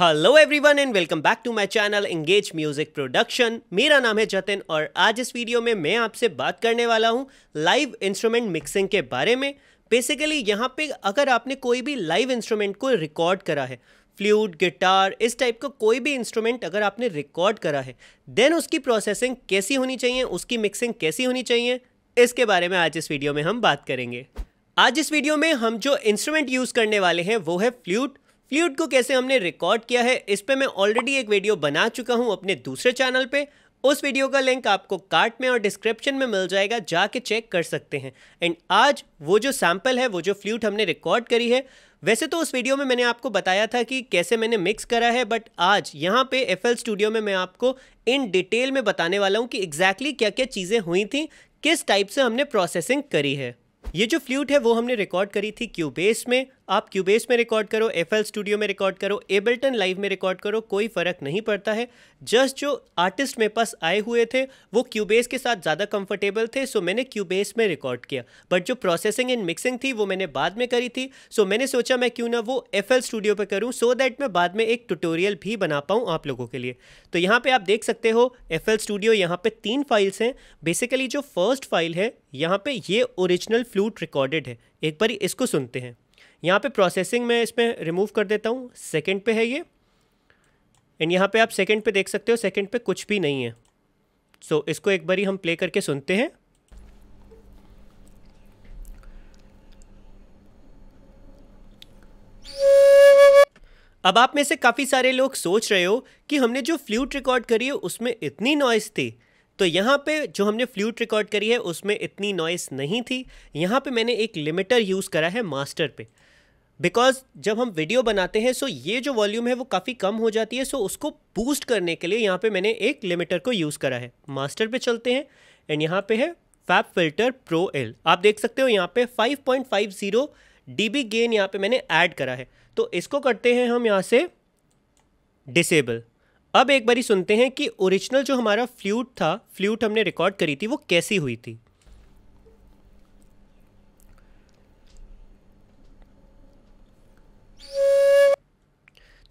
Hello everyone and welcome back to my channel engage music production मेरा नाम है जतिन और आज इस वीडियो में मैं आपसे बात करने वाला हूँ लाइव इंस्ट्रूमेंट मिक्सिंग के बारे में बेसिकली यहाँ पे अगर आपने कोई भी लाइव इंस्ट्रूमेंट को रिकॉर्ड करा है फ्लूट गिटार इस टाइप का को कोई भी इंस्ट्रूमेंट अगर आपने रिकॉर्ड करा है देन उसकी प्रोसेसिंग कैसी होनी चाहिए उसकी मिक्सिंग कैसी होनी चाहिए इसके बारे में आज इस वीडियो में हम बात करेंगे आज इस वीडियो में हम जो इंस्ट्रूमेंट यूज़ करने वाले हैं वो है फ्लूट फ्लूट को कैसे हमने रिकॉर्ड किया है इस पर मैं ऑलरेडी एक वीडियो बना चुका हूँ अपने दूसरे चैनल पे उस वीडियो का लिंक आपको कार्ट में और डिस्क्रिप्शन में मिल जाएगा जाके चेक कर सकते हैं एंड आज वो जो सैम्पल है वो जो फ्लूट हमने रिकॉर्ड करी है वैसे तो उस वीडियो में मैंने आपको बताया था कि कैसे मैंने मिक्स करा है बट आज यहाँ पे एफ स्टूडियो में मैं आपको इन डिटेल में बताने वाला हूँ कि एग्जैक्टली exactly क्या क्या चीज़ें हुई थी किस टाइप से हमने प्रोसेसिंग करी है ये जो फ्लूट है वो हमने रिकॉर्ड करी थी क्यूबेस में आप क्यूबेस में रिकॉर्ड करो एफ स्टूडियो में रिकॉर्ड करो एबल्टन लाइव में रिकॉर्ड करो कोई फ़र्क नहीं पड़ता है जस्ट जो आर्टिस्ट मेरे पास आए हुए थे वो क्यूबेस के साथ ज़्यादा कंफर्टेबल थे सो मैंने क्यूबेस में रिकॉर्ड किया बट जो प्रोसेसिंग एंड मिक्सिंग थी वो मैंने बाद में करी थी सो मैंने सोचा मैं क्यों ना वो एफ स्टूडियो पर करूँ सो दैट मैं बाद में एक ट्यूटोरियल भी बना पाऊँ आप लोगों के लिए तो यहाँ पर आप देख सकते हो एफ स्टूडियो यहाँ पर तीन फाइल्स हैं बेसिकली जो फर्स्ट फाइल है यहाँ पर ये ओरिजिनल फ्लूट रिकॉर्डेड है एक बार इसको सुनते हैं यहाँ पे प्रोसेसिंग में इसमें रिमूव कर देता हूँ सेकंड पे है ये एंड यहाँ पे आप सेकंड पे देख सकते हो सेकंड पे कुछ भी नहीं है सो so, इसको एक बारी हम प्ले करके सुनते हैं अब आप में से काफ़ी सारे लोग सोच रहे हो कि हमने जो फ्लूट रिकॉर्ड करी है उसमें इतनी नॉइस थी तो यहाँ पे जो हमने फ्लूट रिकॉर्ड करी है उसमें इतनी नॉइस नहीं थी यहाँ पे मैंने एक लिमिटर यूज़ करा है मास्टर पे बिकॉज जब हम वीडियो बनाते हैं सो ये जो वॉल्यूम है वो काफ़ी कम हो जाती है सो उसको बूस्ट करने के लिए यहाँ पे मैंने एक लिमिटर को यूज़ करा है मास्टर पे चलते हैं एंड यहाँ पे है फैप फिल्टर प्रो एल आप देख सकते हो यहाँ पे 5.50 point five zero D B gain यहाँ पर मैंने ऐड करा है तो इसको करते हैं हम यहाँ से डिसेबल अब एक बारी सुनते हैं कि ओरिजिनल जो हमारा फ्लूट था फ्लूट हमने रिकॉर्ड करी थी वो कैसी हुई थी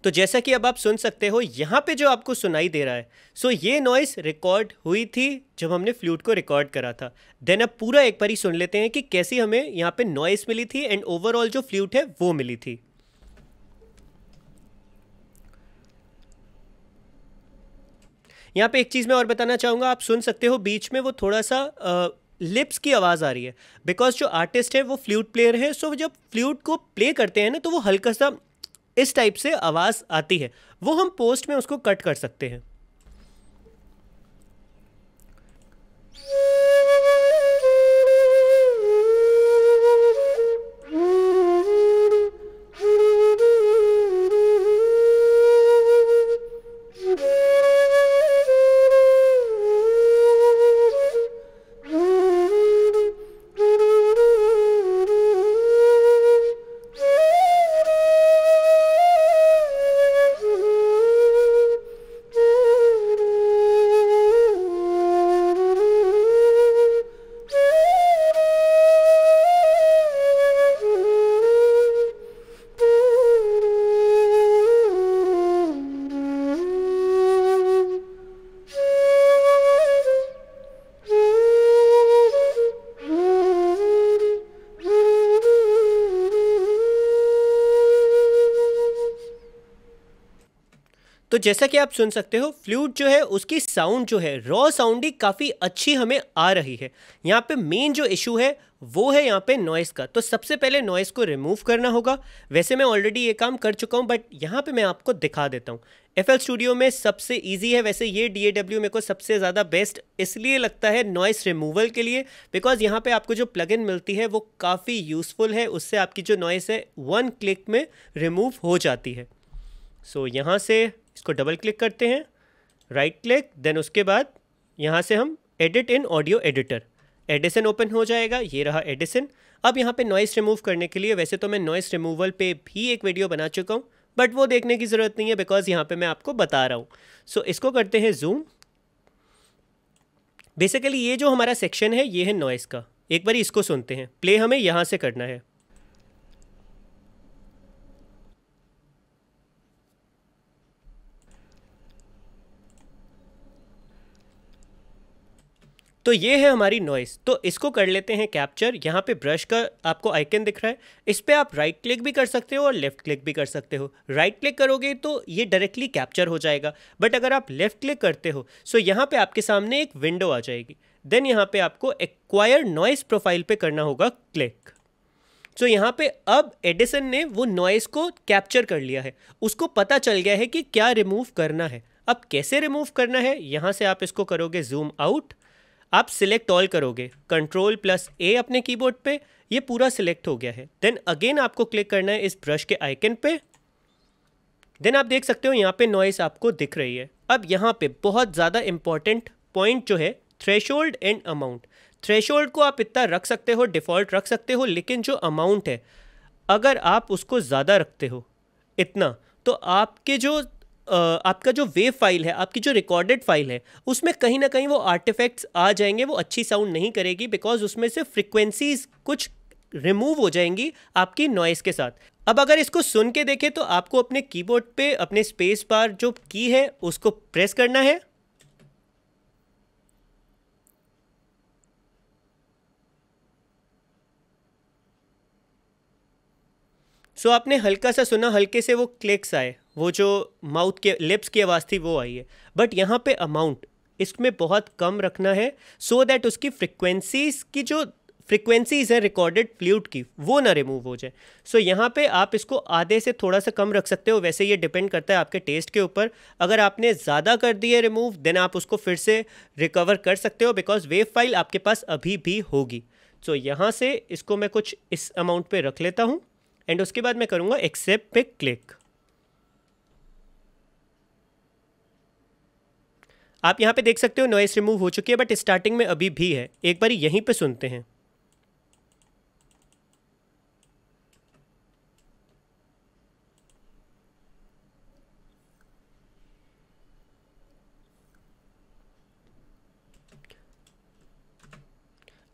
तो जैसा कि अब आप सुन सकते हो यहाँ पे जो आपको सुनाई दे रहा है सो ये नॉइस रिकॉर्ड हुई थी जब हमने फ्लूट को रिकॉर्ड करा था देन अब पूरा एक बार ही सुन लेते हैं कि कैसी हमें यहाँ पे नॉइस मिली थी एंड ओवरऑल जो फ्लूट है वो मिली थी यहाँ पे एक चीज़ मैं और बताना चाहूँगा आप सुन सकते हो बीच में वो थोड़ा सा आ, लिप्स की आवाज़ आ रही है बिकॉज जो आर्टिस्ट है वो फ्लूट प्लेयर है सो जब फ्लूट को प्ले करते हैं ना तो वो हल्का सा इस टाइप से आवाज़ आती है वो हम पोस्ट में उसको कट कर सकते हैं जैसा कि आप सुन सकते हो फ्लूट जो है उसकी साउंड जो है रॉ साउंड ही काफ़ी अच्छी हमें आ रही है यहाँ पे मेन जो इशू है वो है यहाँ पे नॉइस का तो सबसे पहले नॉइस को रिमूव करना होगा वैसे मैं ऑलरेडी ये काम कर चुका हूँ बट यहाँ पे मैं आपको दिखा देता हूँ एफ स्टूडियो में सबसे ईजी है वैसे ये डी मेरे को सबसे ज़्यादा बेस्ट इसलिए लगता है नॉइस रिमूवल के लिए बिकॉज यहाँ पे आपको जो इन मिलती है वो काफ़ी यूज़फुल है उससे आपकी जो नॉइस है वन क्लिक में रिमूव हो जाती है सो so, यहाँ से इसको डबल क्लिक करते हैं राइट क्लिक देन उसके बाद यहाँ से हम edit in audio editor Edison open हो जाएगा ये रहा एडिसन अब यहाँ पे नॉइस रिमूव करने के लिए वैसे तो मैं नॉइस रिमूवल पे भी एक वीडियो बना चुका हूँ बट वो देखने की ज़रूरत नहीं है बिकॉज यहाँ पे मैं आपको बता रहा हूँ सो so, इसको करते हैं जूम बेसिकली ये जो हमारा सेक्शन है ये है नॉइस का एक बार इसको सुनते हैं प्ले हमें यहाँ से करना है तो ये है हमारी नॉइस तो इसको कर लेते हैं कैप्चर यहाँ पे ब्रश का आपको आइकन दिख रहा है इस पर आप राइट क्लिक भी कर सकते हो और लेफ्ट क्लिक भी कर सकते हो राइट क्लिक करोगे तो ये डायरेक्टली कैप्चर हो जाएगा बट अगर आप लेफ्ट क्लिक करते हो सो यहाँ पर आपके सामने एक विंडो आ जाएगी देन यहाँ पर आपको एक्वायर नॉइस प्रोफाइल पर करना होगा क्लिक सो so, यहाँ पे अब एडिसन ने वो नॉइस को कैप्चर कर लिया है उसको पता चल गया है कि क्या रिमूव करना है अब कैसे रिमूव करना है यहाँ से आप इसको करोगे जूम आउट आप सिलेक्ट ऑल करोगे कंट्रोल प्लस ए अपने कीबोर्ड पे ये पूरा सिलेक्ट हो गया है देन अगेन आपको क्लिक करना है इस ब्रश के आइकन पे देन आप देख सकते हो यहाँ पे नॉइस आपको दिख रही है अब यहाँ पे बहुत ज़्यादा इम्पॉर्टेंट पॉइंट जो है थ्रेश एंड अमाउंट थ्रेश को आप इतना रख सकते हो डिफ़ॉल्ट रख सकते हो लेकिन जो अमाउंट है अगर आप उसको ज़्यादा रखते हो इतना तो आपके जो आपका जो वेव फाइल है आपकी जो रिकॉर्डेड फाइल है उसमें कहीं ना कहीं वो आर्टिफैक्ट्स आ जाएंगे वो अच्छी साउंड नहीं करेगी बिकॉज उसमें से फ्रिक्वेंसीज कुछ रिमूव हो जाएंगी आपकी नॉइस के साथ अब अगर इसको सुन के देखें तो आपको अपने कीबोर्ड पे अपने स्पेस बार जो की है उसको प्रेस करना है सो so, आपने हल्का सा सुना हल्के से वो क्लिक्स आए वो जो माउथ के लिप्स की आवाज़ थी वो आई है बट यहाँ पे अमाउंट इसमें बहुत कम रखना है सो so दैट उसकी फ्रिक्वेंसीज की जो फ्रिक्वेंसीज हैं रिकॉर्डेड फ्लूट की वो ना रिमूव हो जाए सो so, यहाँ पे आप इसको आधे से थोड़ा सा कम रख सकते हो वैसे ये डिपेंड करता है आपके टेस्ट के ऊपर अगर आपने ज़्यादा कर दिए रिमूव देन आप उसको फिर से रिकवर कर सकते हो बिकॉज वेव फाइल आपके पास अभी भी होगी सो so, यहाँ से इसको मैं कुछ इस अमाउंट पर रख लेता हूँ एंड उसके बाद मैं करूँगा एक्सेप्ट पे क्लिक आप यहाँ पे देख सकते हो नॉइस रिमूव हो चुकी है बट स्टार्टिंग में अभी भी है एक बार यहीं पे सुनते हैं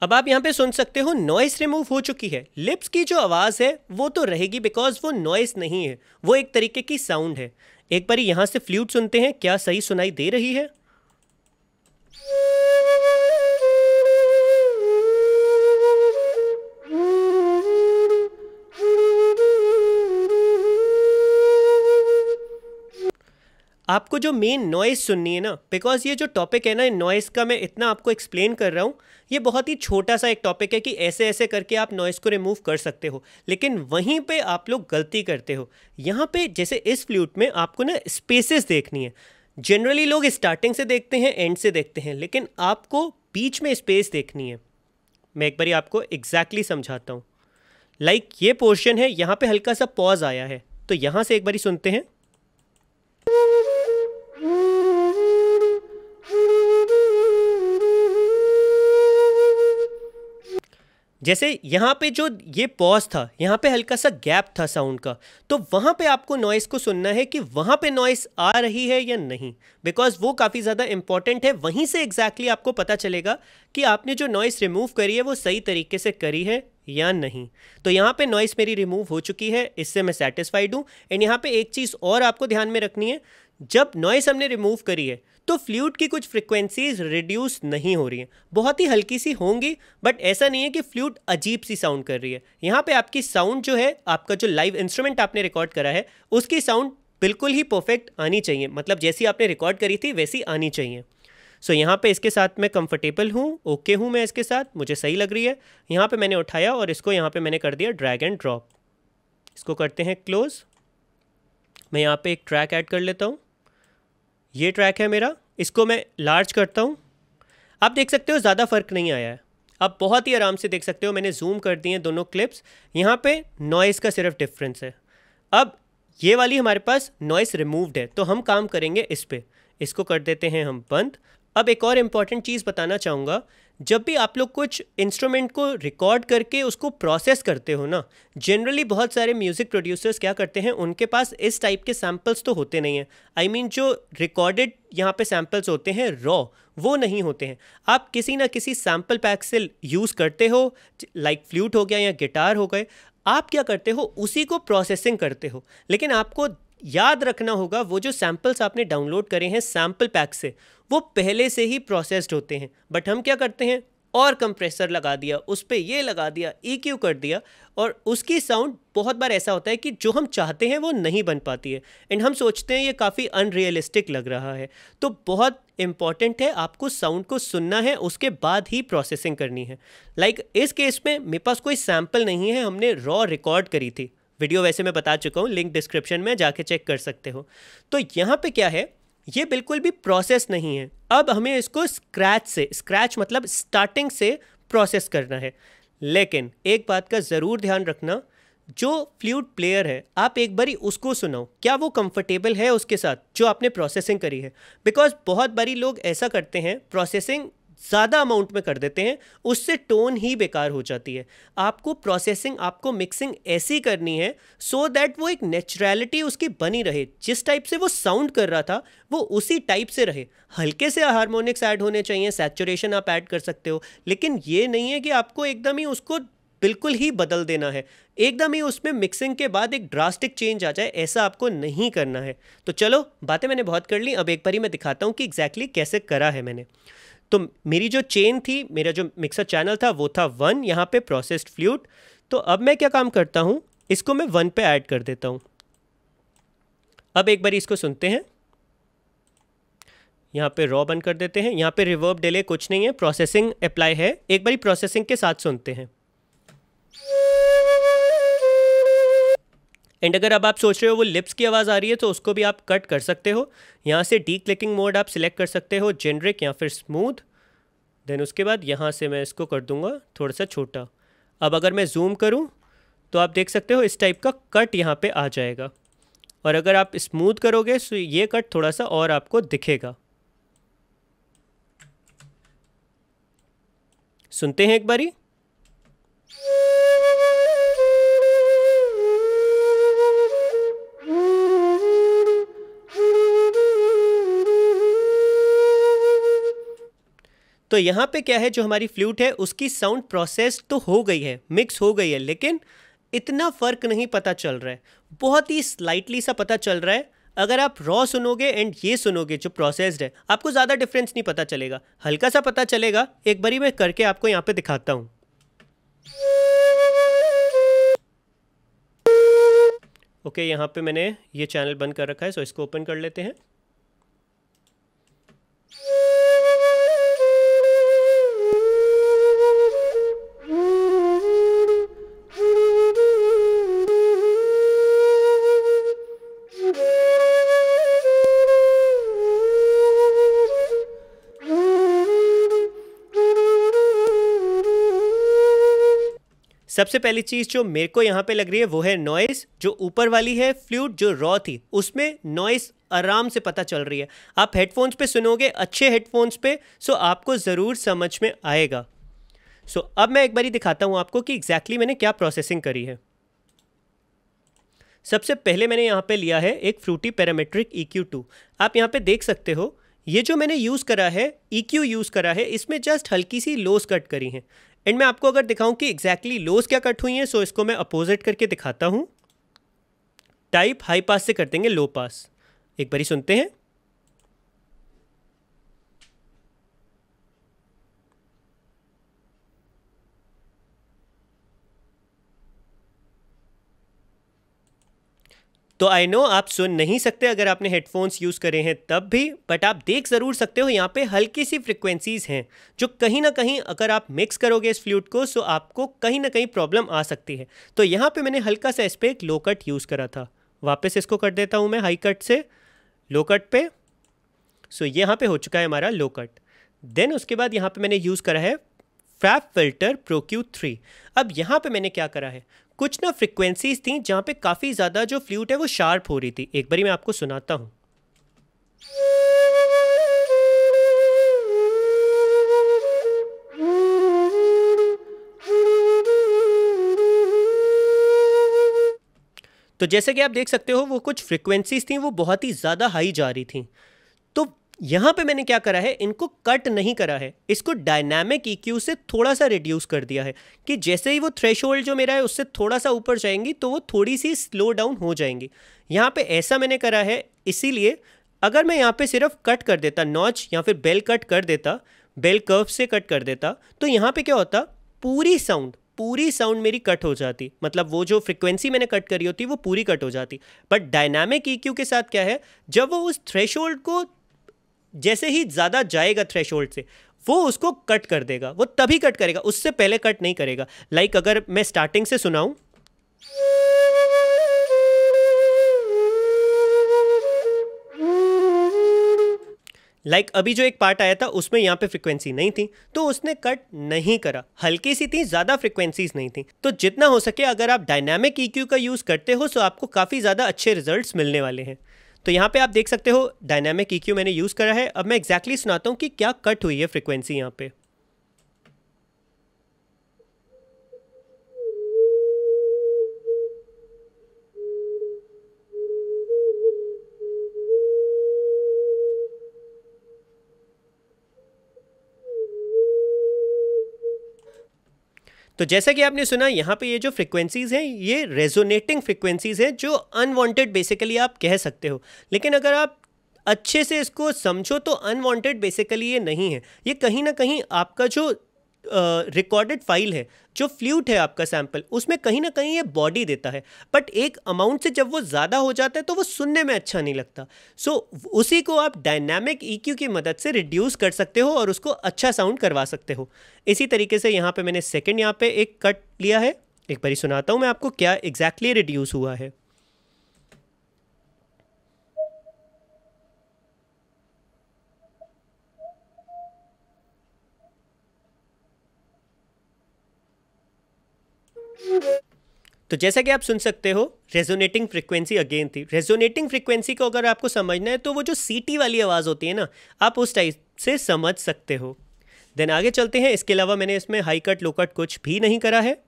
अब आप यहां पे सुन सकते हो नॉइस रिमूव हो चुकी है लिप्स की जो आवाज़ है वो तो रहेगी बिकॉज वो नॉइस नहीं है वो एक तरीके की साउंड है एक बार यहां से फ्लूट सुनते हैं क्या सही सुनाई दे रही है आपको जो मेन नॉइज़ सुननी है ना बिकॉज ये जो टॉपिक है ना नॉइस नॉइज़ का मैं इतना आपको एक्सप्लेन कर रहा हूँ ये बहुत ही छोटा सा एक टॉपिक है कि ऐसे ऐसे करके आप नॉइज़ को रिमूव कर सकते हो लेकिन वहीं पे आप लोग गलती करते हो यहाँ पे जैसे इस फ्लूट में आपको ना स्पेसेस देखनी है जनरली लोग स्टार्टिंग से देखते हैं एंड से देखते हैं लेकिन आपको बीच में स्पेस देखनी है मैं एक बारी आपको एग्जैक्टली exactly समझाता हूँ लाइक like ये पोर्शन है यहाँ पे हल्का सा पॉज आया है तो यहाँ से एक बारी सुनते हैं जैसे यहाँ पे जो ये पॉज था यहाँ पे हल्का सा गैप था साउंड का तो वहाँ पे आपको नॉइस को सुनना है कि वहाँ पे नॉइस आ रही है या नहीं बिकॉज वो काफ़ी ज़्यादा इंपॉर्टेंट है वहीं से एग्जैक्टली exactly आपको पता चलेगा कि आपने जो नॉइस रिमूव करी है वो सही तरीके से करी है या नहीं तो यहाँ पे नॉइस मेरी रिमूव हो चुकी है इससे मैं सेटिस्फाइड हूँ एंड यहाँ पे एक चीज़ और आपको ध्यान में रखनी है जब नॉइस हमने रिमूव करी है तो फ्लूड की कुछ फ्रिक्वेंसीज रिड्यूस नहीं हो रही हैं बहुत ही हल्की सी होंगी बट ऐसा नहीं है कि फ्लूड अजीब सी साउंड कर रही है यहाँ पे आपकी साउंड जो है आपका जो लाइव इंस्ट्रूमेंट आपने रिकॉर्ड करा है उसकी साउंड बिल्कुल ही परफेक्ट आनी चाहिए मतलब जैसी आपने रिकॉर्ड करी थी वैसी आनी चाहिए सो so, यहाँ पे इसके साथ मैं कंफर्टेबल हूँ ओके हूँ मैं इसके साथ मुझे सही लग रही है यहाँ पे मैंने उठाया और इसको यहाँ पे मैंने कर दिया ड्रैग एंड ड्रॉप इसको करते हैं क्लोज मैं यहाँ पे एक ट्रैक ऐड कर लेता हूँ ये ट्रैक है मेरा इसको मैं लार्ज करता हूँ आप देख सकते हो ज़्यादा फ़र्क नहीं आया है आप बहुत ही आराम से देख सकते हो मैंने जूम कर दिए हैं दोनों क्लिप्स यहाँ पे नॉइज़ का सिर्फ डिफरेंस है अब ये वाली हमारे पास नॉइस रिमूव्ड है तो हम काम करेंगे इस पर इसको कर देते हैं हम बंद अब एक और इम्पॉर्टेंट चीज़ बताना चाहूँगा जब भी आप लोग कुछ इंस्ट्रूमेंट को रिकॉर्ड करके उसको प्रोसेस करते हो ना जनरली बहुत सारे म्यूज़िक प्रोड्यूसर्स क्या करते हैं उनके पास इस टाइप के सैम्पल्स तो होते नहीं हैं आई मीन जो रिकॉर्डेड यहाँ पे सैम्पल्स होते हैं रॉ वो नहीं होते हैं आप किसी ना किसी सैम्पल पैक से यूज़ करते हो लाइक फ्लूट हो गया या गिटार हो गए आप क्या करते हो उसी को प्रोसेसिंग करते हो लेकिन आपको याद रखना होगा वो जो सैंपल्स आपने डाउनलोड करे हैं सैम्पल पैक से वो पहले से ही प्रोसेस्ड होते हैं बट हम क्या करते हैं और कंप्रेसर लगा दिया उस पर ये लगा दिया ई e कर दिया और उसकी साउंड बहुत बार ऐसा होता है कि जो हम चाहते हैं वो नहीं बन पाती है एंड हम सोचते हैं ये काफ़ी अनरियलिस्टिक लग रहा है तो बहुत इम्पॉर्टेंट है आपको साउंड को सुनना है उसके बाद ही प्रोसेसिंग करनी है लाइक like, इस केस में मेरे पास कोई सैम्पल नहीं है हमने रॉ रिकॉर्ड करी थी वीडियो वैसे मैं बता चुका हूँ लिंक डिस्क्रिप्शन में जाके चेक कर सकते हो तो यहाँ पे क्या है ये बिल्कुल भी प्रोसेस नहीं है अब हमें इसको स्क्रैच से स्क्रैच मतलब स्टार्टिंग से प्रोसेस करना है लेकिन एक बात का ज़रूर ध्यान रखना जो फ्लूट प्लेयर है आप एक बारी उसको सुनाओ क्या वो कंफर्टेबल है उसके साथ जो आपने प्रोसेसिंग करी है बिकॉज बहुत बारी लोग ऐसा करते हैं प्रोसेसिंग ज़्यादा अमाउंट में कर देते हैं उससे टोन ही बेकार हो जाती है आपको प्रोसेसिंग आपको मिक्सिंग ऐसी करनी है सो so दैट वो एक नेचुरैलिटी उसकी बनी रहे जिस टाइप से वो साउंड कर रहा था वो उसी टाइप से रहे हल्के से हारमोनिक्स ऐड होने चाहिए सैचुरेशन आप ऐड कर सकते हो लेकिन ये नहीं है कि आपको एकदम ही उसको बिल्कुल ही बदल देना है एकदम ही उसमें मिक्सिंग के बाद एक ड्रास्टिक चेंज आ जाए ऐसा आपको नहीं करना है तो चलो बातें मैंने बहुत कर ली अब एक बार ही मैं दिखाता हूँ कि एग्जैक्टली exactly कैसे करा है मैंने तो मेरी जो चेन थी मेरा जो मिक्सर चैनल था वो था वन यहाँ पे प्रोसेस्ड फ्लूट तो अब मैं क्या काम करता हूँ इसको मैं वन पे ऐड कर देता हूँ अब एक बार इसको सुनते हैं यहाँ पे रॉ बंद कर देते हैं यहाँ पे रिवर्ब डिले कुछ नहीं है प्रोसेसिंग अप्लाई है एक बार प्रोसेसिंग के साथ सुनते हैं एंड अगर अब आप सोच रहे हो वो लिप्स की आवाज़ आ रही है तो उसको भी आप कट कर सकते हो यहाँ से डी क्लिकिंग मोड आप सिलेक्ट कर सकते हो जेनरिक या फिर स्मूथ देन उसके बाद यहाँ से मैं इसको कर दूँगा थोड़ा सा छोटा अब अगर मैं जूम करूँ तो आप देख सकते हो इस टाइप का कट यहाँ पे आ जाएगा और अगर आप स्मूथ करोगे तो ये कट थोड़ा सा और आपको दिखेगा सुनते हैं एक बारी तो यहाँ पे क्या है जो हमारी फ्लूट है उसकी साउंड प्रोसेस तो हो गई है मिक्स हो गई है लेकिन इतना फ़र्क नहीं पता चल रहा है बहुत ही स्लाइटली सा पता चल रहा है अगर आप रॉ सुनोगे एंड ये सुनोगे जो प्रोसेस्ड है आपको ज़्यादा डिफरेंस नहीं पता चलेगा हल्का सा पता चलेगा एक बारी मैं करके आपको यहाँ पे दिखाता हूँ ओके okay, यहाँ पे मैंने ये चैनल बंद कर रखा है सो इसको ओपन कर लेते हैं सबसे पहली चीज़ जो मेरे को यहाँ पे लग रही है वो है नॉइस जो ऊपर वाली है फ्लूट जो रॉ थी उसमें नॉइस आराम से पता चल रही है आप हेडफोन्स पे सुनोगे अच्छे हेडफोन्स पे सो आपको ज़रूर समझ में आएगा सो अब मैं एक बारी दिखाता हूँ आपको कि एग्जैक्टली exactly मैंने क्या प्रोसेसिंग करी है सबसे पहले मैंने यहाँ पे लिया है एक फ्रूटी पैरामेट्रिक EQ2 आप यहाँ पे देख सकते हो ये जो मैंने यूज़ करा है EQ यूज़ करा है इसमें जस्ट हल्की सी लोस कट करी हैं एंड मैं आपको अगर दिखाऊं कि एग्जैक्टली exactly लोज क्या कट हुई हैं सो इसको मैं अपोजिट करके दिखाता हूँ टाइप हाई पास से कर देंगे लो पास एक बारी सुनते हैं तो आई नो आप सुन नहीं सकते अगर आपने हेडफोन्स यूज़ करे हैं तब भी बट आप देख ज़रूर सकते हो यहाँ पे हल्की सी फ्रिक्वेंसीज़ हैं जो कहीं ना कहीं अगर आप मिक्स करोगे इस फ्लूट को सो आपको कहीं ना कहीं प्रॉब्लम आ सकती है तो यहाँ पे मैंने हल्का सा इस पर एक लो कट यूज़ करा था वापस इसको कर देता हूँ मैं हाई कट से लो कट पे सो so, यहाँ पे हो चुका है हमारा लो कट देन उसके बाद यहाँ पे मैंने यूज़ करा है FabFilter pro Q three अब यहाँ पे मैंने क्या करा है कुछ ना फ्रिक्वेंसीज थी जहां पे काफ़ी ज़्यादा जो फ्लूट है वो शार्प हो रही थी एक बारी मैं आपको सुनाता हूं तो जैसे कि आप देख सकते हो वो कुछ फ्रिक्वेंसीज थी वो बहुत ही ज़्यादा हाई जा रही थी यहाँ पे मैंने क्या करा है इनको कट नहीं करा है इसको डायनामिक ई e से थोड़ा सा रिड्यूस कर दिया है कि जैसे ही वो थ्रेश जो मेरा है उससे थोड़ा सा ऊपर जाएंगी तो वो थोड़ी सी स्लो डाउन हो जाएंगी यहाँ पे ऐसा मैंने करा है इसीलिए अगर मैं यहाँ पे सिर्फ कट कर देता नॉच या फिर बेल कट कर देता बेल कर्व से कट कर देता तो यहाँ पे क्या होता पूरी साउंड पूरी साउंड मेरी कट हो जाती मतलब वो जो फ्रिक्वेंसी मैंने कट करी होती वो पूरी कट हो जाती बट डायनामिक ई के साथ क्या है जब वो उस थ्रेश को जैसे ही ज़्यादा जाएगा थ्रेश से वो उसको कट कर देगा वो तभी कट करेगा उससे पहले कट नहीं करेगा लाइक अगर मैं स्टार्टिंग से सुनाऊँ लाइक like अभी जो एक पार्ट आया था उसमें यहाँ पे फ्रिक्वेंसी नहीं थी तो उसने कट नहीं करा हल्की सी थी ज़्यादा फ्रिक्वेंसीज नहीं थी तो जितना हो सके अगर आप डायनामिक ई e का यूज़ करते हो तो आपको काफ़ी ज़्यादा अच्छे रिजल्ट मिलने वाले हैं तो यहाँ पे आप देख सकते हो डायनामिक ई e मैंने यूज़ करा है अब मैं एक्जैक्टली exactly सुनाता हूँ कि क्या कट हुई है फ्रिक्वेंसी यहाँ पे तो जैसा कि आपने सुना यहाँ पे ये जो फ्रिक्वेंसीज़ हैं ये रेजोनेटिंग फ्रिक्वेंसीज़ हैं जो अनवांटेड बेसिकली आप कह सकते हो लेकिन अगर आप अच्छे से इसको समझो तो अनवांटेड बेसिकली ये नहीं है ये कहीं ना कहीं आपका जो रिकॉर्डेड फाइल है जो फ्ल्यूट है आपका सैंपल उसमें कहीं ना कहीं ये बॉडी देता है बट एक अमाउंट से जब वो ज़्यादा हो जाता है तो वो सुनने में अच्छा नहीं लगता सो so, उसी को आप डायनामिक ईक्यू e की मदद से रिड्यूस कर सकते हो और उसको अच्छा साउंड करवा सकते हो इसी तरीके से यहाँ पे मैंने सेकेंड यहाँ पे एक कट लिया है एक बार सुनाता हूँ मैं आपको क्या एग्जैक्टली exactly रिड्यूस हुआ है तो जैसा कि आप सुन सकते हो रेजोनेटिंग फ्रिक्वेंसी अगेन थी रेजोनेटिंग फ्रिक्वेंसी को अगर आपको समझना है तो वो जो सीटी वाली आवाज़ होती है ना आप उस टाइप से समझ सकते हो देन आगे चलते हैं इसके अलावा मैंने इसमें हाई कट लो कट कुछ भी नहीं करा है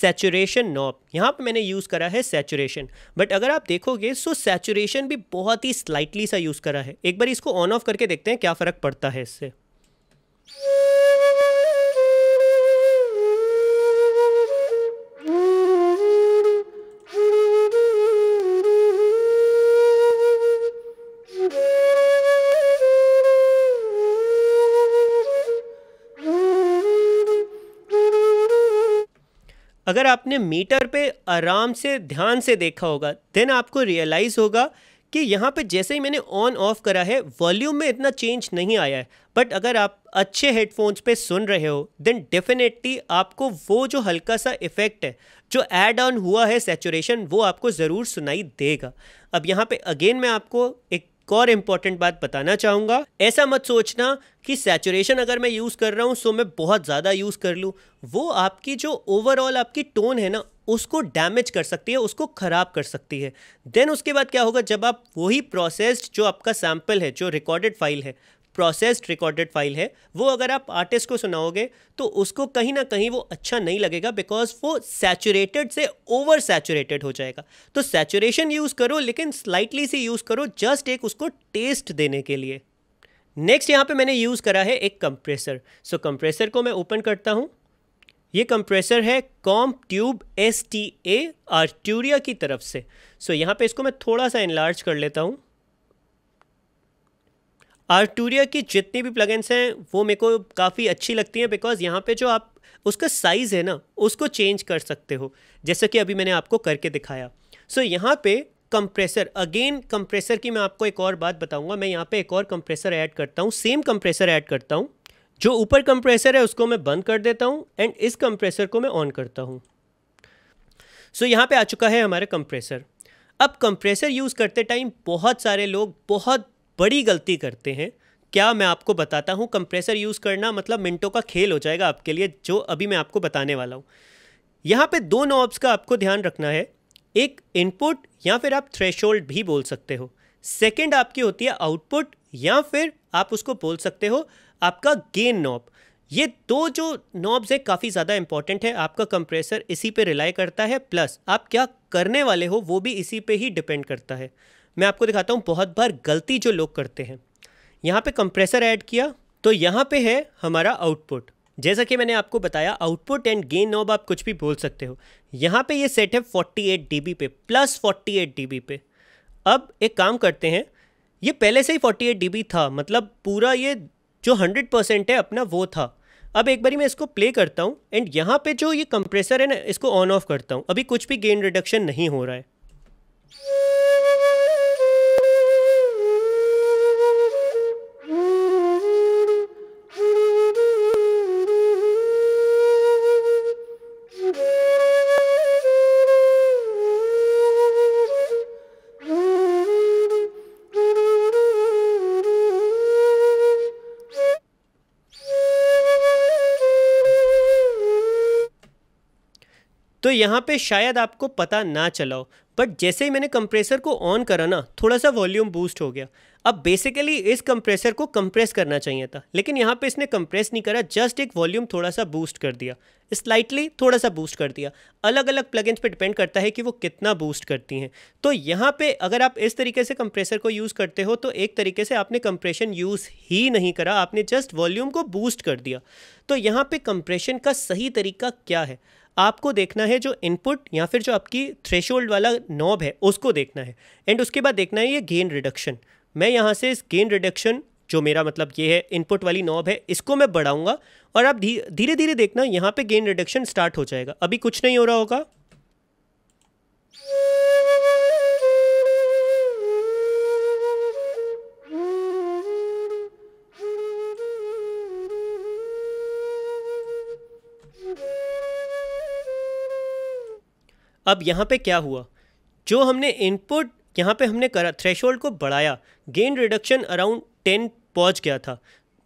सेचुरेशन नॉब यहाँ पे मैंने यूज़ करा है सेचुरेशन बट अगर आप देखोगे सो सेचुरेशन भी बहुत ही स्लाइटली सा यूज़ करा है एक बार इसको ऑन ऑफ करके देखते हैं क्या फ़र्क पड़ता है इससे अगर आपने मीटर पे आराम से ध्यान से देखा होगा देन आपको रियलाइज़ होगा कि यहाँ पे जैसे ही मैंने ऑन ऑफ करा है वॉल्यूम में इतना चेंज नहीं आया है बट अगर आप अच्छे हेडफोन्स पे सुन रहे हो देन डेफिनेटली आपको वो जो हल्का सा इफेक्ट है जो एड ऑन हुआ है सेचुरेशन वो आपको ज़रूर सुनाई देगा अब यहाँ पे अगेन मैं आपको एक एक और इम्पोर्टेंट बात बताना चाहूंगा ऐसा मत सोचना कि सैचुरेशन अगर मैं यूज़ कर रहा हूँ सो मैं बहुत ज़्यादा यूज़ कर लूँ वो आपकी जो ओवरऑल आपकी टोन है ना उसको डैमेज कर सकती है उसको ख़राब कर सकती है देन उसके बाद क्या होगा जब आप वही प्रोसेस्ड जो आपका सैम्पल है जो रिकॉर्डेड फाइल है प्रोसेस्ड रिकॉर्डेड फाइल है वो अगर आप आर्टिस्ट को सुनाओगे तो उसको कहीं ना कहीं वो अच्छा नहीं लगेगा बिकॉज वो सैचुरेटेड से ओवर सैचुरेटेड हो जाएगा तो सैचुरेशन यूज़ करो लेकिन स्लाइटली सी यूज़ करो जस्ट एक उसको टेस्ट देने के लिए नेक्स्ट यहाँ पे मैंने यूज़ करा है एक कंप्रेसर सो so, कंप्रेसर को मैं ओपन करता हूँ ये कंप्रेसर है comp tube S T A Arturia की तरफ से सो so, यहाँ पे इसको मैं थोड़ा सा इनलार्ज कर लेता हूँ आर्टूरिया की जितनी भी प्लगइन्स हैं वो मेरे को काफ़ी अच्छी लगती हैं बिकॉज यहाँ पे जो आप उसका साइज़ है ना उसको चेंज कर सकते हो जैसा कि अभी मैंने आपको करके दिखाया सो so, यहाँ पे कंप्रेसर अगेन कंप्रेसर की मैं आपको एक और बात बताऊंगा मैं यहाँ पे एक और कंप्रेसर ऐड करता हूँ सेम कंप्रेसर ऐड करता हूँ जो ऊपर कंप्रेसर है उसको मैं बंद कर देता हूँ एंड इस कंप्रेसर को मैं ऑन करता हूँ सो so, यहाँ पे आ चुका है हमारा कंप्रेसर अब कंप्रेसर यूज़ करते टाइम बहुत सारे लोग बहुत बड़ी गलती करते हैं क्या मैं आपको बताता हूँ कंप्रेसर यूज़ करना मतलब मिनटों का खेल हो जाएगा आपके लिए जो अभी मैं आपको बताने वाला हूँ यहाँ पे दो नॉब्स का आपको ध्यान रखना है एक इनपुट या फिर आप थ्रेश भी बोल सकते हो सेकेंड आपकी होती है आउटपुट या फिर आप उसको बोल सकते हो आपका गेन नॉब ये दो जो नॉब्स हैं काफ़ी ज़्यादा इंपॉर्टेंट है आपका कंप्रेसर इसी पे रिलाई करता है प्लस आप क्या करने वाले हो वो भी इसी पे ही डिपेंड करता है मैं आपको दिखाता हूँ बहुत बार गलती जो लोग करते हैं यहाँ पे कंप्रेसर ऐड किया तो यहाँ पे है हमारा आउटपुट जैसा कि मैंने आपको बताया आउटपुट एंड गेन नॉब आप कुछ भी बोल सकते हो यहाँ पे ये सेट है 48 एट पे प्लस 48 एट पे अब एक काम करते हैं ये पहले से ही 48 एट था मतलब पूरा ये जो 100 परसेंट है अपना वो था अब एक बारी मैं इसको प्ले करता हूँ एंड यहाँ पे जो ये कंप्रेसर है ना इसको ऑन ऑफ करता हूँ अभी कुछ भी गेन रिडक्शन नहीं हो रहा है तो यहाँ पे शायद आपको पता ना चलाओ बट जैसे ही मैंने कंप्रेसर को ऑन करा ना थोड़ा सा वॉल्यूम बूस्ट हो गया अब बेसिकली इस कंप्रेसर को कंप्रेस करना चाहिए था लेकिन यहाँ पे इसने कंप्रेस नहीं करा जस्ट एक वॉल्यूम थोड़ा सा बूस्ट कर दिया स्लाइटली थोड़ा सा बूस्ट कर दिया अलग अलग प्लगइन्स पे डिपेंड करता है कि वो कितना बूस्ट करती हैं तो यहाँ पे अगर आप इस तरीके से कंप्रेसर को यूज़ करते हो तो एक तरीके से आपने कंप्रेशन यूज़ ही नहीं करा आपने जस्ट वॉल्यूम को बूस्ट कर दिया तो यहाँ पर कंप्रेशन का सही तरीका क्या है आपको देखना है जो इनपुट या फिर जो आपकी थ्रेश वाला नॉब है उसको देखना है एंड उसके बाद देखना है ये गेन रिडक्शन मैं यहाँ से इस गेन रिडक्शन जो मेरा मतलब ये है इनपुट वाली नॉब है इसको मैं बढ़ाऊंगा और आप धी, धीरे धीरे देखना यहाँ पे गेन रिडक्शन स्टार्ट हो जाएगा अभी कुछ नहीं हो रहा होगा अब यहाँ पे क्या हुआ जो हमने इनपुट यहाँ पे हमने करा थ्रेश को बढ़ाया गेन रिडक्शन अराउंड टेन पहुँच गया था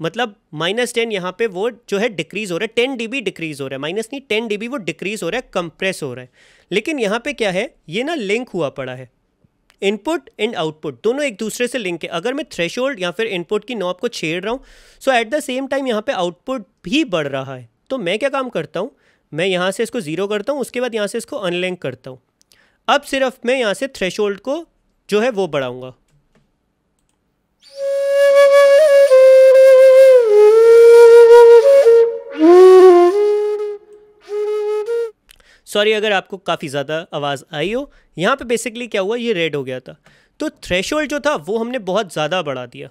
मतलब माइनस टेन यहाँ पे वो जो है डिक्रीज़ हो रहा है टेन डी डिक्रीज़ हो रहा है माइनस नहीं टेन डी वो डिक्रीज़ हो रहा है कंप्रेस हो रहा है लेकिन यहाँ पे क्या है ये ना लिंक हुआ पड़ा है इनपुट एंड आउटपुट दोनों एक दूसरे से लिंक है अगर मैं थ्रेश या फिर इनपुट की नॉब को छेड़ रहा हूँ so at the same time यहाँ पे आउटपुट भी बढ़ रहा है तो मैं क्या काम करता हूँ मैं यहाँ से इसको ज़ीरो करता हूँ उसके बाद यहाँ से इसको अनलिंक करता हूँ अब सिर्फ मैं यहाँ से थ्रेश को जो है वो बढ़ाऊँगा सॉरी अगर आपको काफ़ी ज़्यादा आवाज़ आई हो यहाँ पे बेसिकली क्या हुआ ये रेड हो गया था तो थ्रेश जो था वो हमने बहुत ज़्यादा बढ़ा दिया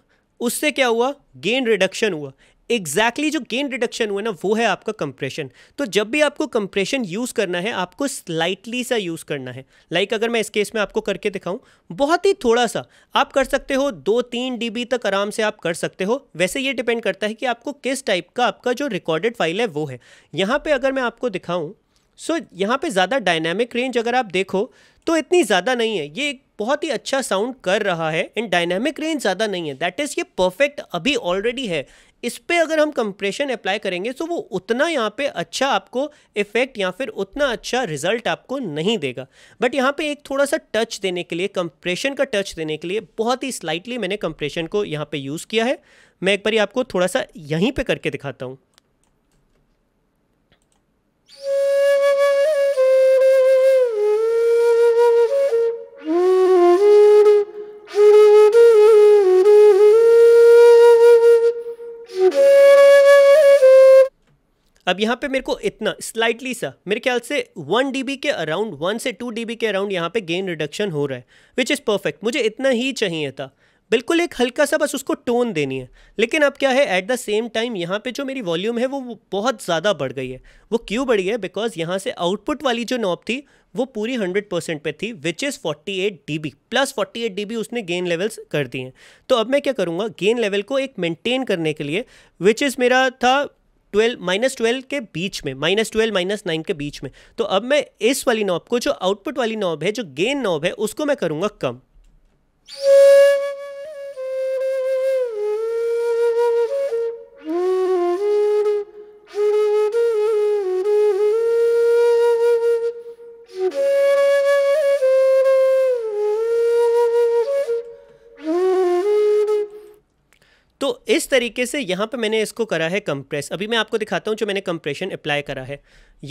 उससे क्या हुआ गेन रिडक्शन हुआ एग्जैक्टली exactly जो गेन रिडक्शन हुआ ना वो है आपका कंप्रेशन तो जब भी आपको कंप्रेशन यूज़ करना है आपको स्लाइटली सा यूज़ करना है लाइक like अगर मैं इस केस में आपको करके दिखाऊं बहुत ही थोड़ा सा आप कर सकते हो दो तीन डी तक आराम से आप कर सकते हो वैसे ये डिपेंड करता है कि आपको किस टाइप का आपका जो रिकॉर्डेड फाइल है वो है यहाँ पर अगर मैं आपको दिखाऊँ सो so, यहाँ पे ज़्यादा डायनेमिक रेंज अगर आप देखो तो इतनी ज़्यादा नहीं है ये एक बहुत ही अच्छा साउंड कर रहा है एंड डायनेमिक रेंज ज़्यादा नहीं है दैट इज़ ये परफेक्ट अभी ऑलरेडी है इस पर अगर हम कंप्रेशन अप्लाई करेंगे तो वो उतना यहाँ पे अच्छा आपको इफेक्ट या फिर उतना अच्छा रिजल्ट आपको नहीं देगा बट यहाँ पे एक थोड़ा सा टच देने के लिए कंप्रेशन का टच देने के लिए बहुत ही स्लाइटली मैंने कंप्रेशन को यहाँ पे यूज़ किया है मैं एक बार आपको थोड़ा सा यहीं पर करके दिखाता हूँ अब यहाँ पे मेरे को इतना स्लाइटली सा मेरे ख्याल से वन डी के अराउंड वन से टू डी के अराउंड यहाँ पे गेन रिडक्शन हो रहा है विच इज़ परफेक्ट मुझे इतना ही चाहिए था बिल्कुल एक हल्का सा बस उसको टोन देनी है लेकिन अब क्या है एट द सेम टाइम यहाँ पे जो मेरी वॉल्यूम है वो बहुत ज़्यादा बढ़ गई है वो क्यों बढ़ी है बिकॉज यहाँ से आउटपुट वाली जो नॉब थी वो पूरी 100 परसेंट थी which is 48 B plus 48 eight उसने गेन लेवल्स कर दिए हैं तो अब मैं क्या करूँगा गेन लेवल को एक मेंटेन करने के लिए विच इज़ मेरा था ट्वेल्व माइनस ट्वेल्व के बीच में माइनस ट्वेल्व माइनस नाइन के बीच में तो अब मैं इस वाली नॉब को जो आउटपुट वाली नॉब है जो गेन नॉब है उसको मैं करूंगा कम इस तरीके से यहाँ पे मैंने इसको करा है कंप्रेस अभी मैं आपको दिखाता हूँ जो मैंने कंप्रेशन अप्लाई करा है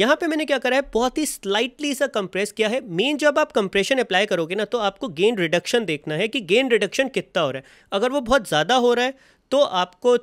यहाँ पे मैंने क्या करा है बहुत ही स्लाइटली सा कंप्रेस किया है मेन जब आप कंप्रेशन अप्लाई करोगे ना तो आपको गेन रिडक्शन देखना है कि गेन रिडक्शन कितना हो रहा है अगर वो बहुत ज़्यादा हो रहा है तो आपको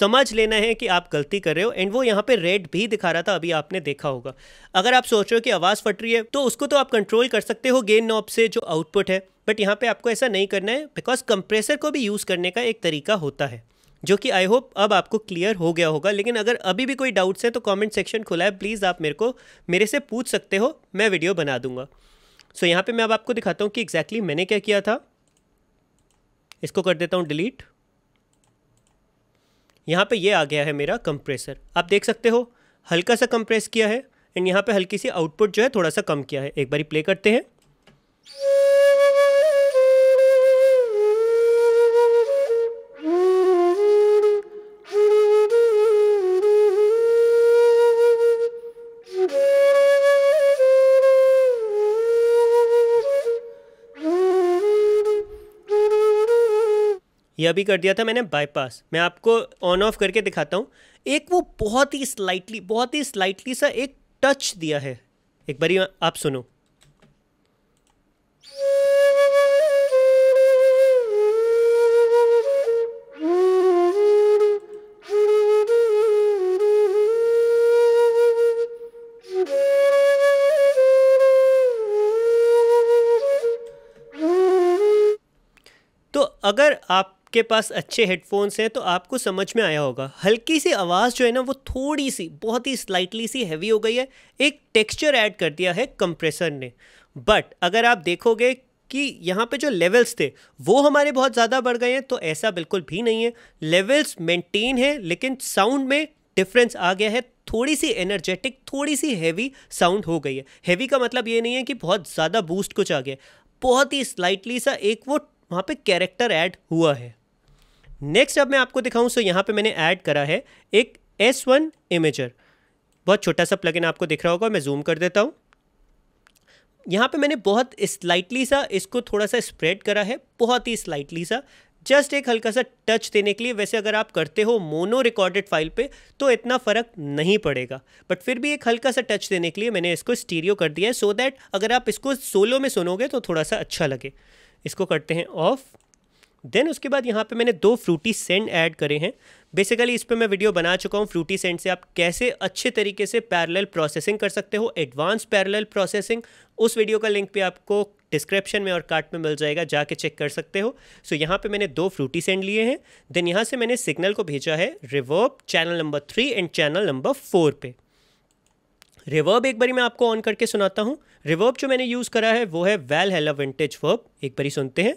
समझ लेना है कि आप गलती कर रहे हो एंड वो यहाँ पे रेड भी दिखा रहा था अभी आपने देखा होगा अगर आप सोच रहे हो कि आवाज़ फट रही है तो उसको तो आप कंट्रोल कर सकते हो गेन नॉब से जो आउटपुट है बट यहाँ पे आपको ऐसा नहीं करना है बिकॉज कंप्रेसर को भी यूज़ करने का एक तरीका होता है जो कि आई होप अब आपको क्लियर हो गया होगा लेकिन अगर अभी भी कोई डाउट्स है तो कमेंट सेक्शन खुला है प्लीज़ आप मेरे को मेरे से पूछ सकते हो मैं वीडियो बना दूंगा सो so, यहाँ पे मैं अब आपको दिखाता हूँ कि एग्जैक्टली exactly मैंने क्या किया था इसको कर देता हूँ डिलीट यहाँ पे ये आ गया है मेरा कंप्रेसर आप देख सकते हो हल्का सा कंप्रेस किया है एंड यहाँ पे हल्की सी आउटपुट जो है थोड़ा सा कम किया है एक बारी प्ले करते हैं ये भी कर दिया था मैंने बाईपास मैं आपको ऑन ऑफ करके दिखाता हूँ एक वो बहुत ही स्लाइटली बहुत ही स्लाइटली सा एक टच दिया है एक बारी आप सुनो तो अगर आप आपके पास अच्छे हेडफोन्स हैं तो आपको समझ में आया होगा हल्की सी आवाज़ जो है ना वो थोड़ी सी बहुत ही स्लाइटली सी हैवी हो गई है एक टेक्सचर ऐड कर दिया है कंप्रेसर ने बट अगर आप देखोगे कि यहाँ पे जो लेवल्स थे वो हमारे बहुत ज़्यादा बढ़ गए हैं तो ऐसा बिल्कुल भी नहीं है लेवल्स मेंटेन है लेकिन साउंड में डिफरेंस आ गया है थोड़ी सी एनर्जेटिक थोड़ी सी हैवी साउंड हो गई है हैवी का मतलब ये नहीं है कि बहुत ज़्यादा बूस्ट कुछ आ गया बहुत ही स्लाइटली सा एक वो वहाँ पे कैरेक्टर ऐड हुआ है नेक्स्ट अब मैं आपको दिखाऊं सो यहाँ पे मैंने ऐड करा है एक एस वन इमेजर बहुत छोटा सा प्लगइन आपको दिख रहा होगा मैं जूम कर देता हूँ यहाँ पे मैंने बहुत स्लाइटली सा इसको थोड़ा सा स्प्रेड करा है बहुत ही स्लाइटली सा जस्ट एक हल्का सा टच देने के लिए वैसे अगर आप करते हो मोनो रिकॉर्डेड फाइल पे तो इतना फ़र्क नहीं पड़ेगा बट फिर भी एक हल्का सा टच देने के लिए मैंने इसको स्टीरियो कर दिया है सो so दैट अगर आप इसको सोलो में सुनोगे तो थोड़ा सा अच्छा लगे इसको करते हैं ऑफ़ देन उसके बाद यहाँ पे मैंने दो फ्रूटी सेंड ऐड करे हैं बेसिकली इस पर मैं वीडियो बना चुका हूँ फ्रूटी सेंड से आप कैसे अच्छे तरीके से पैरेलल प्रोसेसिंग कर सकते हो एडवांस पैरेलल प्रोसेसिंग उस वीडियो का लिंक भी आपको डिस्क्रिप्शन में और कार्ट में मिल जाएगा जाके चेक कर सकते हो सो so, यहाँ पे मैंने दो फ्रूटी सेंड लिए हैं देन यहाँ से मैंने सिग्नल को भेजा है reverb channel number three and channel number four पे रिवर्ब एक बारी मैं आपको ऑन करके सुनाता हूँ रिवर्ब जो मैंने यूज़ करा है वो है वेल हेलो विंटेज वर्ब एक बारी सुनते हैं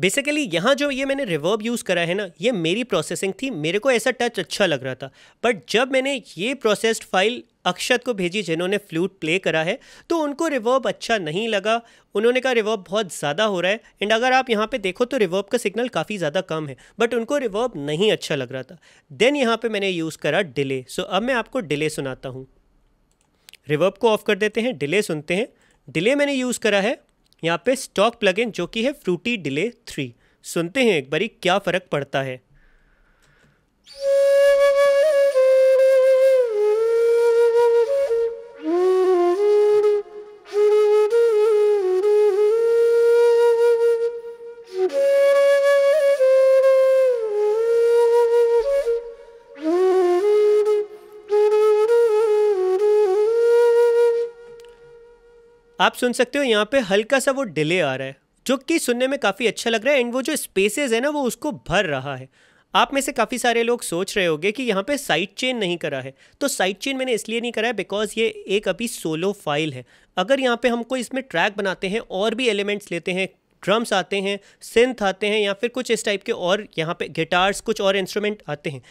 बेसिकली यहाँ जो ये मैंने रिवर्ब यूज़ करा है ना ये मेरी प्रोसेसिंग थी मेरे को ऐसा टच अच्छा लग रहा था बट जब मैंने ये प्रोसेस्ड फाइल अक्षत को भेजी जिन्होंने फ्लूट प्ले करा है तो उनको रिवर्ब अच्छा नहीं लगा उन्होंने कहा रिवर्ब बहुत ज़्यादा हो रहा है एंड अगर आप यहाँ पे देखो तो रिवर्ब का सिग्नल काफ़ी ज़्यादा कम है बट उनको रिवर्ब नहीं अच्छा लग रहा था देन यहाँ पर मैंने यूज़ करा डिले सो अब मैं आपको डिले सुनाता हूँ रिवर्ब को ऑफ कर देते हैं डिले सुनते हैं डिले मैंने यूज़ करा है यहाँ पे स्टॉक प्लग जो कि है फ्रूटी डिले थ्री सुनते हैं एक बारी क्या फ़र्क पड़ता है आप सुन सकते हो यहाँ पे हल्का सा वो डिले आ रहा है जो कि सुनने में काफ़ी अच्छा लग रहा है एंड वो जो स्पेसेस है ना वो उसको भर रहा है आप में से काफ़ी सारे लोग सोच रहे होंगे कि यहाँ पे साइड चेन नहीं करा है तो साइड चेन मैंने इसलिए नहीं करा है बिकॉज ये एक अभी सोलो फाइल है अगर यहाँ पे हमको इसमें ट्रैक बनाते हैं और भी एलिमेंट्स लेते हैं ड्रम्स आते हैं सिंथ आते हैं या फिर कुछ इस टाइप के और यहाँ पे गिटार्स कुछ और इंस्ट्रूमेंट आते हैं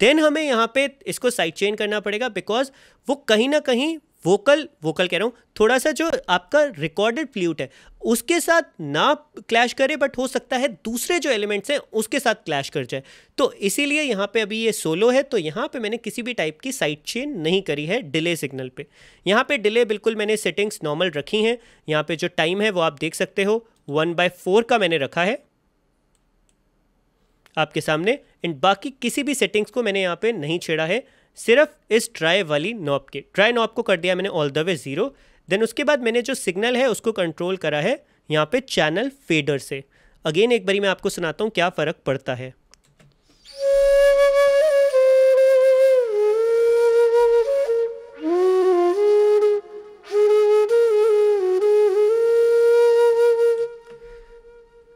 देन हमें यहाँ पे इसको साइड चेन करना पड़ेगा बिकॉज वो कहीं ना कहीं वोकल वोकल कह रहा हूँ थोड़ा सा जो आपका रिकॉर्डेड फ्ल्यूट है उसके साथ ना क्लैश करे बट हो सकता है दूसरे जो एलिमेंट्स हैं उसके साथ क्लैश कर जाए तो इसीलिए यहाँ पे अभी ये सोलो है तो यहाँ पे मैंने किसी भी टाइप की साइड चेन नहीं करी है डिले सिग्नल पे यहाँ पे डिले बिल्कुल मैंने सेटिंग्स नॉर्मल रखी हैं यहाँ पर जो टाइम है वो आप देख सकते हो वन बाय फोर का मैंने रखा है आपके सामने एंड बाकी किसी भी सेटिंग्स को मैंने यहाँ पर नहीं छेड़ा है सिर्फ इस ट्राई वाली नॉब के ट्राई नॉब को कर दिया मैंने all the way zero then उसके बाद मैंने जो सिग्नल है उसको कंट्रोल करा है यहाँ पे चैनल फेडर से अगेन एक बारी मैं आपको सुनाता हूँ क्या फ़र्क पड़ता है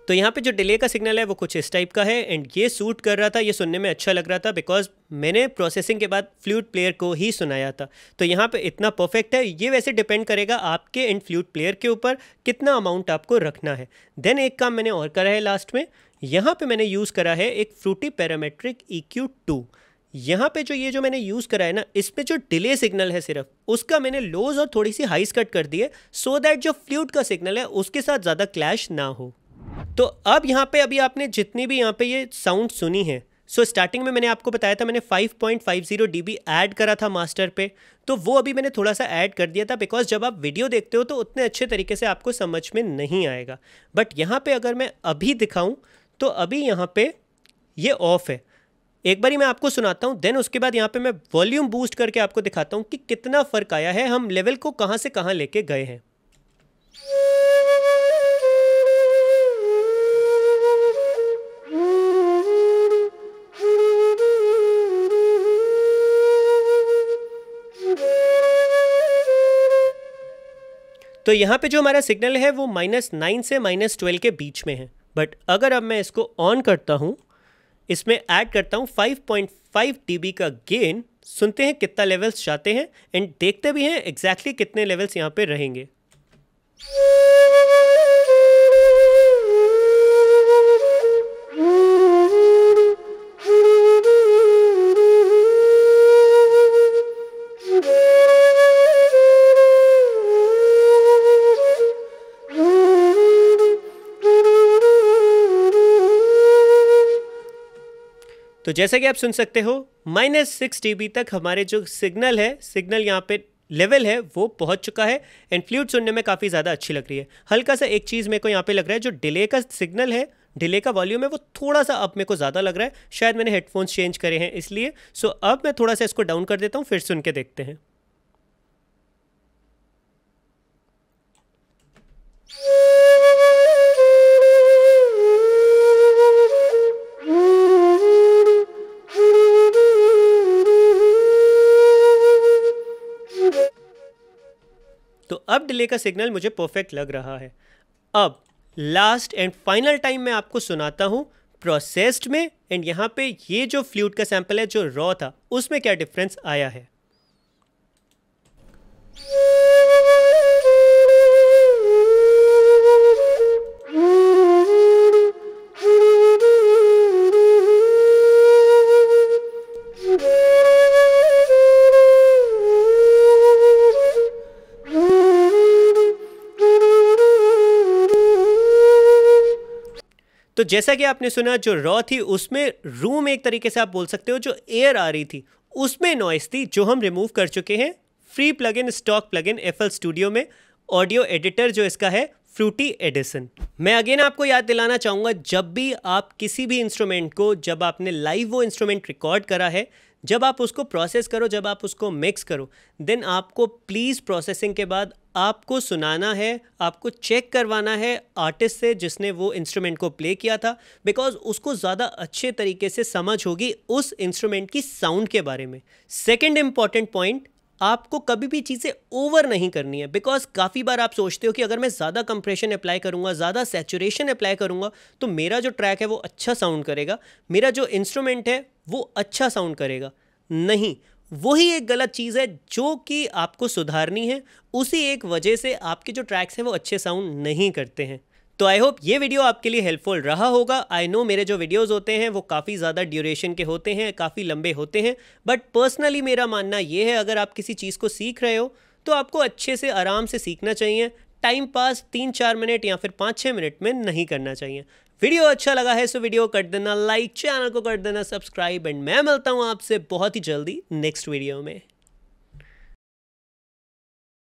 तो यहाँ पे जो डिले का सिग्नल है वो कुछ इस टाइप का है एंड ये सूट कर रहा था ये सुनने में अच्छा लग रहा था बिकॉज मैंने प्रोसेसिंग के बाद फ्लूट प्लेयर को ही सुनाया था तो यहाँ पे इतना परफेक्ट है ये वैसे डिपेंड करेगा आपके एंड फ्लूट प्लेयर के ऊपर कितना अमाउंट आपको रखना है देन एक काम मैंने और करा है लास्ट में यहाँ पर मैंने यूज़ करा है एक fruity parametric E Q two यहाँ पे जो ये जो मैंने यूज़ करा है ना इसमें जो डिले सिग्नल है सिर्फ उसका मैंने लोज और थोड़ी सी हाइस कट कर दी है सो दैट जो फ्लूट का सिग्नल है उसके साथ ज़्यादा क्लैश ना हो तो अब यहाँ पे अभी आपने जितनी भी यहाँ पे ये साउंड सुनी है सो so, स्टार्टिंग में मैंने आपको बताया था मैंने 5.50 पॉइंट ऐड करा था मास्टर पे तो वो अभी मैंने थोड़ा सा ऐड कर दिया था बिकॉज जब आप वीडियो देखते हो तो उतने अच्छे तरीके से आपको समझ में नहीं आएगा बट यहाँ पे अगर मैं अभी दिखाऊँ तो अभी यहाँ पे ये ऑफ है एक बारी मैं आपको सुनाता हूँ देन उसके बाद यहाँ पे मैं वॉल्यूम बूस्ट करके आपको दिखाता हूँ कि कितना फ़र्क आया है हम लेवल को कहाँ से कहाँ लेके गए हैं तो यहाँ पे जो हमारा सिग्नल है वो माइनस नाइन से माइनस ट्वेल्व के बीच में है बट अगर अब मैं इसको ऑन करता हूँ इसमें ऐड करता हूँ 5.5 बी का गेन सुनते हैं कितना लेवल्स जाते हैं एंड देखते भी हैं एग्जैक्टली exactly कितने लेवल्स यहाँ पे रहेंगे तो जैसा कि आप सुन सकते हो माइनस सिक्स डी तक हमारे जो सिग्नल है सिग्नल यहाँ पे लेवल है वो पहुंच चुका है एंड फ्लूट सुनने में काफ़ी ज़्यादा अच्छी लग रही है हल्का सा एक चीज़ मेरे को यहाँ पे लग रहा है जो डिले का सिग्नल है डिले का वॉल्यूम है वो थोड़ा सा अब मेरे को ज़्यादा लग रहा है शायद मैंने हेडफोन्स चेंज करे हैं इसलिए सो अब मैं थोड़ा सा इसको डाउन कर देता हूँ फिर सुन के देखते हैं Yeah. डिले का सिग्नल मुझे परफेक्ट लग रहा है अब लास्ट एंड फाइनल टाइम मैं आपको सुनाता हूँ प्रोसेस्ड में एंड यहाँ पे ये जो फ्लूट का सैंपल है जो रॉ था उसमें क्या डिफरेंस आया है तो जैसा कि आपने सुना जो रॉ थी उसमें रूम एक तरीके से आप बोल सकते हो जो एयर आ रही थी उसमें नॉइस थी जो हम रिमूव कर चुके हैं free plug in stock plug in F studio में ऑडियो एडिटर जो इसका है फ्रूटी एडिसन मैं अगेन आपको याद दिलाना चाहूँगा जब भी आप किसी भी इंस्ट्रूमेंट को जब आपने लाइव वो इंस्ट्रूमेंट रिकॉर्ड करा है जब आप उसको प्रोसेस करो जब आप उसको मिक्स करो देन आपको प्लीज़ प्रोसेसिंग के बाद आपको सुनाना है आपको चेक करवाना है आर्टिस्ट से जिसने वो इंस्ट्रूमेंट को प्ले किया था बिकॉज उसको ज़्यादा अच्छे तरीके से समझ होगी उस इंस्ट्रूमेंट की साउंड के बारे में सेकेंड इम्पॉर्टेंट पॉइंट आपको कभी भी चीज़ें ओवर नहीं करनी है बिकॉज काफ़ी बार आप सोचते हो कि अगर मैं ज़्यादा कंप्रेशन अप्लाई करूँगा ज़्यादा सेचुरेशन अप्लाई करूँगा तो मेरा जो ट्रैक है वो अच्छा साउंड करेगा मेरा जो इंस्ट्रूमेंट है वो अच्छा साउंड करेगा नहीं वही एक गलत चीज़ है जो कि आपको सुधारनी है उसी एक वजह से आपके जो ट्रैक्स हैं वो अच्छे साउंड नहीं करते हैं तो आई होप ये वीडियो आपके लिए हेल्पफुल रहा होगा आई नो मेरे जो वीडियोस होते हैं वो काफ़ी ज़्यादा ड्यूरेशन के होते हैं काफ़ी लंबे होते हैं बट पर्सनली मेरा मानना ये है अगर आप किसी चीज़ को सीख रहे हो तो आपको अच्छे से आराम से सीखना चाहिए टाइम पास तीन चार मिनट या फिर पाँच छः मिनट में नहीं करना चाहिए वीडियो अच्छा लगा है सो वीडियो कर देना लाइक चैनल को कर देना सब्सक्राइब एंड मैं मिलता हूँ आपसे बहुत ही जल्दी नेक्स्ट वीडियो में